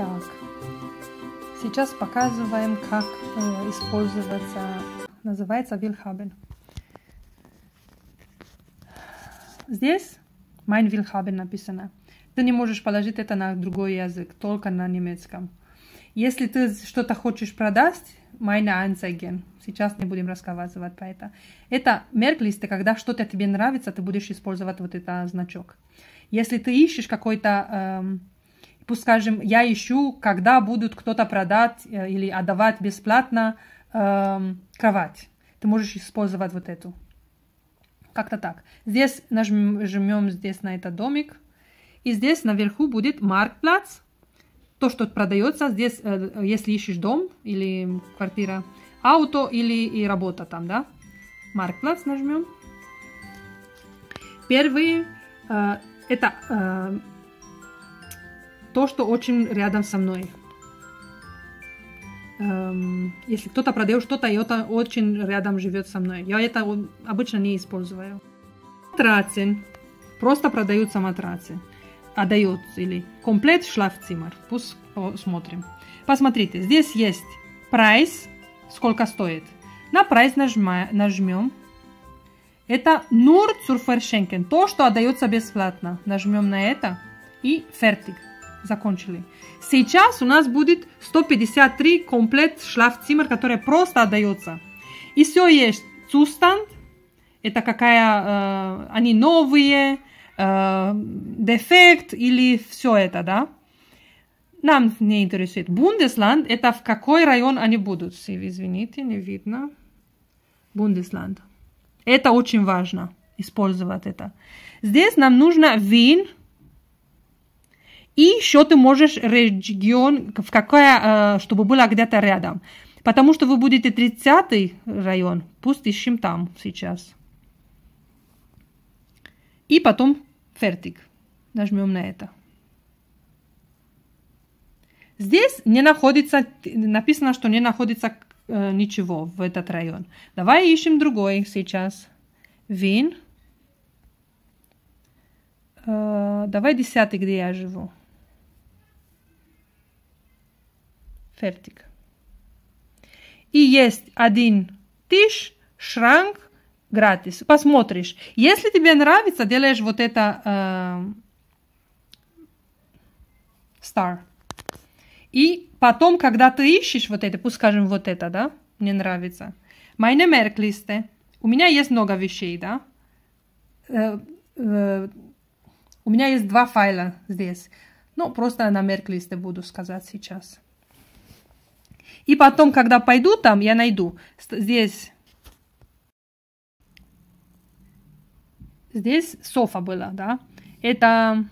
Так, сейчас показываем, как э, используется, называется Вильхабен. Здесь Mein Wilhaben написано. Ты не можешь положить это на другой язык, только на немецком. Если ты что-то хочешь продать, mein Anzeigen. Сейчас не будем рассказывать про это. Это мерклисты, когда что-то тебе нравится, ты будешь использовать вот этот значок. Если ты ищешь какой-то эм, Пусть скажем, я ищу, когда будут кто-то продать э, или отдавать бесплатно э, кровать. Ты можешь использовать вот эту. Как-то так. Здесь нажмем здесь на этот домик. И здесь наверху будет маркетплац. То, что продается здесь, э, если ищешь дом или квартира, ауто или и работа там, да? Маркетплац нажмем. Первые э, это э, то, что очень рядом со мной. Эм, если кто-то продает что-то, и это очень рядом живет со мной. Я это обычно не использую. Матрацы. Просто продаются матрацы. Отдают или комплект шлафцимер. Пусть посмотрим. Посмотрите, здесь есть прайс, сколько стоит. На прайс нажма, нажмем. Это Нур Цурфершенкен, то, что отдается бесплатно. Нажмем на это и фертик закончили. Сейчас у нас будет 153 комплект шлафцимер, который просто отдается. И все есть цустанд, это какая, э, они новые, э, дефект или все это, да. Нам не интересует. Бундесланд, это в какой район они будут? Извините, не видно. Бундесланд. Это очень важно, использовать это. Здесь нам нужно Вин, и еще ты можешь регион, в какая, э, чтобы была где-то рядом. Потому что вы будете 30 район, пусть ищем там сейчас. И потом фертик. Нажмем на это. Здесь не находится, написано, что не находится э, ничего в этот район. Давай ищем другой сейчас. Вин. Э, давай десятый, где я живу. Fertig. И есть один тиш, шранг, gratis. Посмотришь. Если тебе нравится, делаешь вот это э, эм, star. И потом, когда ты ищешь вот это, пусть скажем вот это, да, мне нравится. Meine Merkliste. У меня есть много вещей, да. Э, э, у меня есть два файла здесь. Ну, просто на Merkliste буду сказать сейчас. И потом, когда пойду там, я найду. Здесь... Здесь софа была, да? Это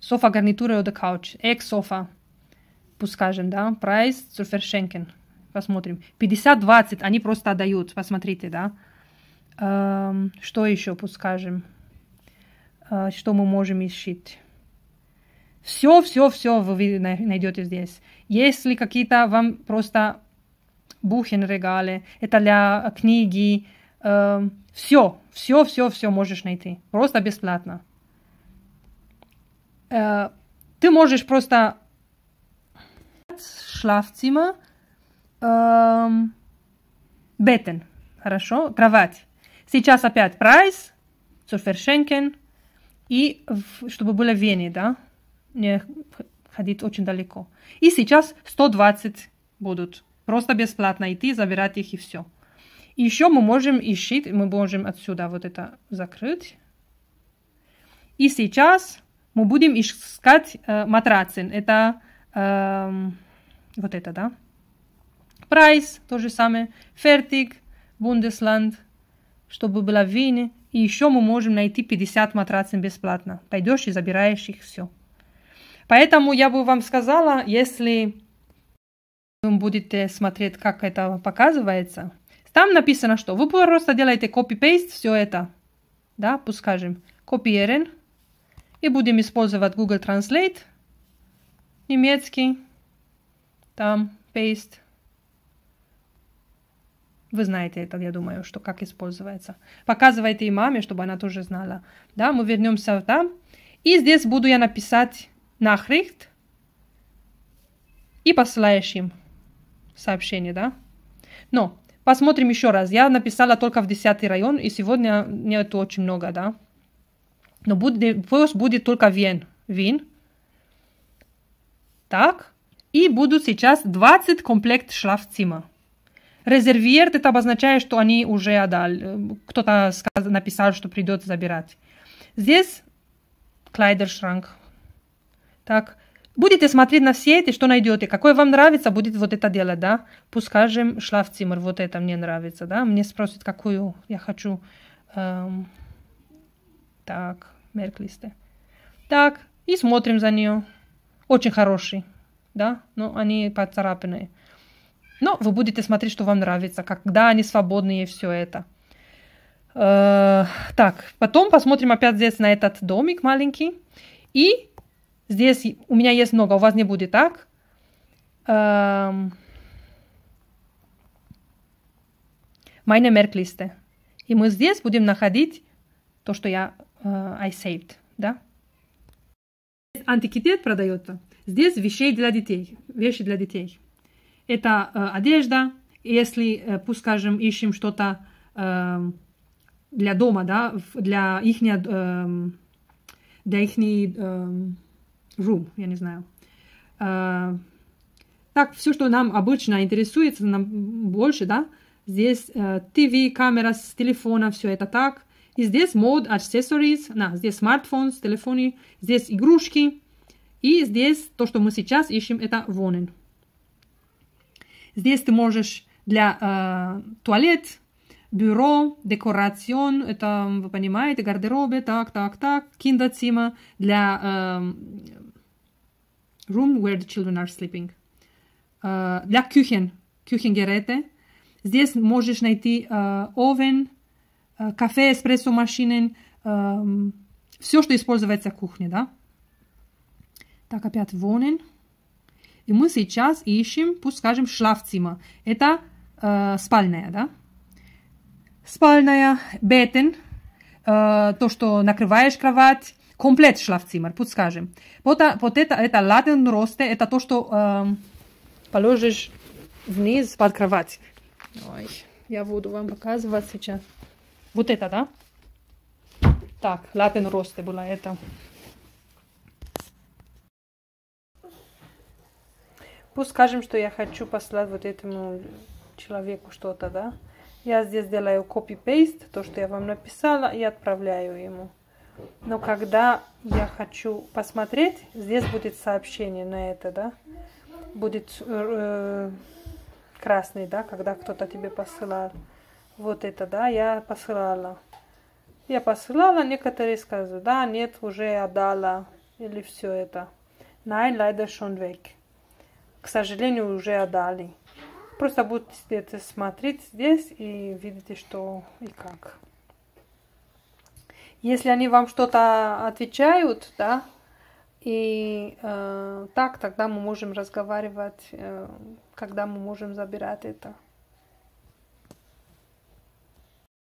софа гарнитура от couch. Эк софа. Пусть скажем, да? Прайс Цурфершенкен. Посмотрим. 50-20 они просто отдают. Посмотрите, да? Эм, что еще, пусть скажем? Э, что мы можем ищить? Все, все, все вы найдете здесь. Если какие-то вам просто бухенрегалы, это для книги, э, эм, все, все, все, все можешь найти. Просто бесплатно. Э, ты можешь просто шлафцима, э, эм, бетен, хорошо, кровать. Сейчас опять прайс, цурфершенкен, и чтобы было в Вене, да, не ходить очень далеко. И сейчас 120 будут. Просто бесплатно идти, забирать их и все. И еще мы можем ищить, мы можем отсюда вот это закрыть. И сейчас мы будем искать э, матрацин. Это э, вот это, да? Прайс, то же самое. Фертик, Бундесланд, чтобы была Вене. И еще мы можем найти 50 матрацин бесплатно. Пойдешь и забираешь их все. Поэтому я бы вам сказала, если вы будете смотреть, как это показывается, там написано, что вы просто делаете copy-paste все это. Да, пусть скажем, копиерен. И будем использовать Google Translate. Немецкий. Там, пейст. Вы знаете это, я думаю, что как используется. Показывайте и маме, чтобы она тоже знала. Да, мы вернемся там. И здесь буду я написать Nachricht и посылаешь им сообщение, да? Но посмотрим еще раз. Я написала только в 10 район, и сегодня нету очень много, да? Но будет, пусть будет только Вен. Вин. Так. И будут сейчас 20 комплект шлафцима. Резервиерт это обозначает, что они уже отдали. Кто-то написал, что придет забирать. Здесь Клайдершранк. Так, будете смотреть на все эти, что найдете. Какое вам нравится, будет вот это делать, да. Пусть скажем, шлафцимер, вот это мне нравится, да. Мне спросят, какую я хочу. Эм, так, мерклисты. Так, и смотрим за нее. Очень хороший, да, но они поцарапанные. Но вы будете смотреть, что вам нравится, когда они свободные и все это. Э, так, потом посмотрим опять здесь на этот домик маленький. И Здесь у меня есть много, у вас не будет так. Эм. Meine мерклисты, И мы здесь будем находить то, что я э, I saved, да? Антикитет продается. Здесь вещей для детей. Вещи для детей. Это э, одежда. Если, э, пусть скажем, ищем что-то э, для дома, да, для их, э, эм, для их э, room, я не знаю. А, так, все, что нам обычно интересуется, нам больше, да, здесь uh, э, TV, камера с телефона, все это так. И здесь мод, accessories, да, здесь смартфон, телефоны, здесь игрушки. И здесь то, что мы сейчас ищем, это вонен. Здесь ты можешь для э, туалет, бюро, декорацион, это, вы понимаете, гардеробе, так, так, так, киндацима для э, room where the children are sleeping, э, для кухен кюхенгерете. Здесь можешь найти овен, э, э, кафе, эспрессо машинен, э, все, что используется в кухне, да. Так, опять вонен. И мы сейчас ищем, пусть скажем, шлафцима. Это э, спальная, да? спальная, бетен, э, то, что накрываешь кровать, комплект шлафцимер, пусть скажем. Вот, а, вот это, это латен росте, это то, что э, положишь вниз под кровать. Ой, я буду вам показывать сейчас. Вот это, да? Так, латен росте была это. Пусть скажем, что я хочу послать вот этому человеку что-то, да? Я здесь делаю copy-paste, то, что я вам написала, и отправляю ему. Но когда я хочу посмотреть, здесь будет сообщение на это, да? Будет э, красный, да, когда кто-то тебе посылал. Вот это, да, я посылала. Я посылала, некоторые скажут, да, нет, уже отдала. Или все это. Nein, leider schon weg. К сожалению, уже отдали. Просто будете это смотреть здесь и видите, что и как. Если они вам что-то отвечают, да, и э, так тогда мы можем разговаривать, э, когда мы можем забирать это.